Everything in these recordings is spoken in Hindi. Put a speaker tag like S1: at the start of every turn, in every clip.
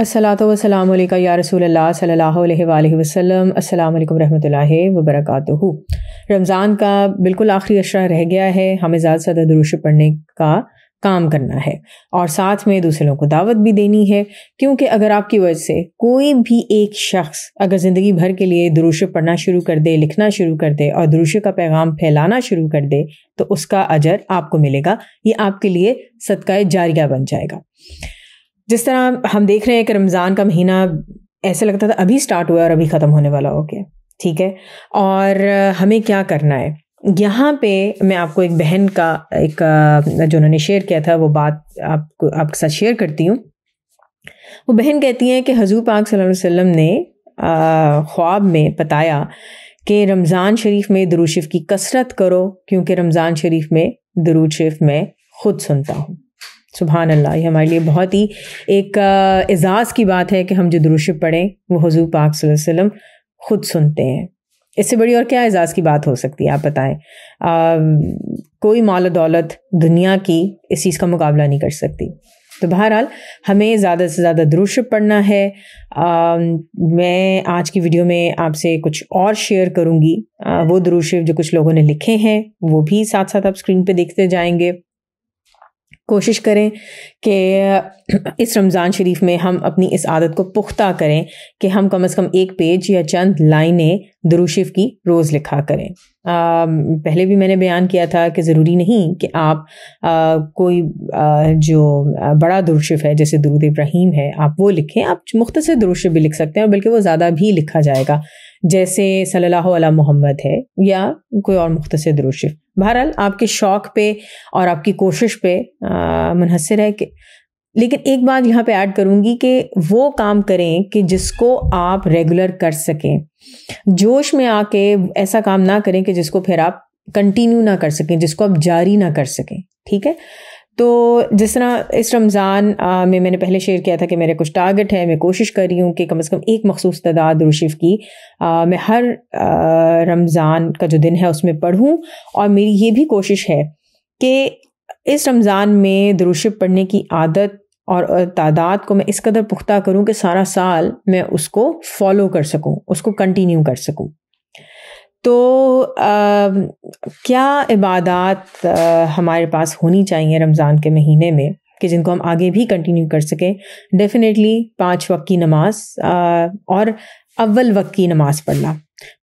S1: असलात वसलाम या रसूल अल्लाह सल्लल्लाहु अलैहि वसल्लम अस्सलाम रहमतुल्लाहि व बरकातहू रमज़ान का बिल्कुल आखिरी अशरा रह गया है हमें ज़्यादा से ज़्यादा दुरुश पढ़ने का काम करना है और साथ में दूसरे लोगों को दावत भी देनी है क्योंकि अगर आपकी वजह से कोई भी एक शख्स अगर ज़िंदगी भर के लिए दुरुश पढ़ना शुरू कर दे लिखना शुरू कर दे और दुरुश का पैगाम फैलाना शुरू कर दे तो उसका अजर आपको मिलेगा ये आपके लिए सदका जारिया बन जाएगा जिस तरह हम देख रहे हैं कि रमज़ान का महीना ऐसे लगता था अभी स्टार्ट हुआ और अभी ख़त्म होने वाला हो गया ठीक है और हमें क्या करना है यहाँ पे मैं आपको एक बहन का एक जो उन्होंने शेयर किया था वो बात आपको आपके साथ शेयर करती हूँ वो बहन कहती हैं कि हजूर पाक सल्लल्लाहु अलैहि वसल्लम ने ख्वाब में बताया कि रमज़ान शरीफ में दरूशिफ की कसरत करो क्योंकि रमज़ान शरीफ में दरूशिफ में खुद सुनता हूँ सुबहान अल्लाह ये हमारे लिए बहुत ही एक एज़ाज़ की बात है कि हम जो दुरुश पढ़ें वो हजू पाक वसल्लम खुद सुनते हैं इससे बड़ी और क्या एज़ाज़ की बात हो सकती है आप बताएं आ, कोई माल दौलत दुनिया की इस चीज़ का मुकाबला नहीं कर सकती तो बहरहाल हमें ज़्यादा से ज़्यादा दुरुश पढ़ना है आ, मैं आज की वीडियो में आपसे कुछ और शेयर करूँगी वो दुरुश जो कुछ लोगों ने लिखे हैं वो भी साथ साथ आप स्क्रीन पे देखते जाएंगे कोशिश करें कि इस रमज़ान शरीफ में हम अपनी इस आदत को पुख्ता करें कि हम कम अज़ कम एक पेज या चंद लाइनें दरुशिफ की रोज़ लिखा करें आ, पहले भी मैंने बयान किया था कि ज़रूरी नहीं कि आप आ, कोई आ, जो बड़ा दुरुशिफ है जैसे दरुद इब्राहिम है आप वो लिखें आप मुख्तर दुरुशिफ भी लिख सकते हैं और बल्कि वो ज़्यादा भी लिखा जाएगा जैसे सल्लल्लाहु अला मोहम्मद है या कोई और मुख्तर दरुशिफ बहरहाल आपके शौक़ पे और आपकी कोशिश पे मुनहसर है कि लेकिन एक बात यहाँ पे ऐड करूँगी कि वो काम करें कि जिसको आप रेगुलर कर सकें जोश में आके ऐसा काम ना करें कि जिसको फिर आप कंटिन्यू ना कर सकें जिसको आप जारी ना कर सकें ठीक है तो जिस तरह इस रमज़ान में मैंने पहले शेयर किया था कि मेरे कुछ टारगेट है मैं कोशिश कर रही हूँ कि कम से कम एक मखसूस तादाद रुशिफ की आ, मैं हर रमज़ान का जो दिन है उसमें पढ़ूँ और मेरी ये भी कोशिश है कि इस रमज़ान में दरुशिफ पढ़ने की आदत और तादाद को मैं इस कदर पुख्ता करूं कि सारा साल मैं उसको फॉलो कर सकूं उसको कंटिन्यू कर सकूं तो आ, क्या इबादत हमारे पास होनी चाहिए रमज़ान के महीने में कि जिनको हम आगे भी कंटिन्यू कर सकें डेफिनेटली पाँच वक्त की नमाज आ, और अव्वल वक्त की नमाज पढ़ना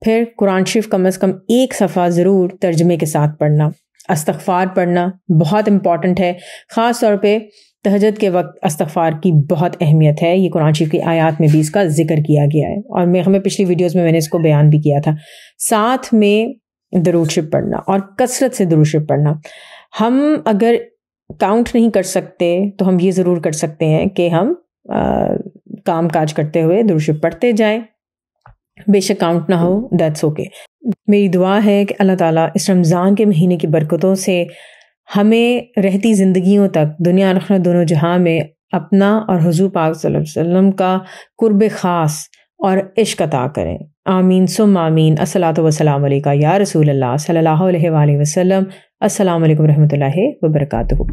S1: फिर कुरान शरीफ कम अज़ कम एक सफ़ा ज़रूर तर्जमे के साथ पढ़ना अस्तफ़ार पढ़ना बहुत इम्पॉर्टेंट है ख़ास तौर पे तहजद के वक्त अस्तफ़ार की बहुत अहमियत है ये कुरान शरीफ की आयात में भी इसका जिक्र किया गया है और मैं हमें पिछली वीडियोस में मैंने इसको बयान भी किया था साथ में दरूश पढ़ना और कसरत से दरूशब पढ़ना हम अगर काउंट नहीं कर सकते तो हम ये ज़रूर कर सकते हैं कि हम आ, काम काज करते हुए दरूशब पढ़ते जाएँ बेशक काउंट ना हो दैट्स ओके okay. मेरी दुआ है कि अल्लाह ताला इस रमज़ान के महीने की बरकतों से हमें रहती ज़िंदगियों तक दुनिया आखिर दोनों जहाँ में अपना और हजू पाक वसल्लम का कुर्ब ख़ास और इश्क अता करें आमीन सुम आमीन असलात वसलाम या रसूल अल्लाह सल्लल्लाहु अलैहि वसल्लम अस्सलाम वालेकुम रहमतुल्लाहि व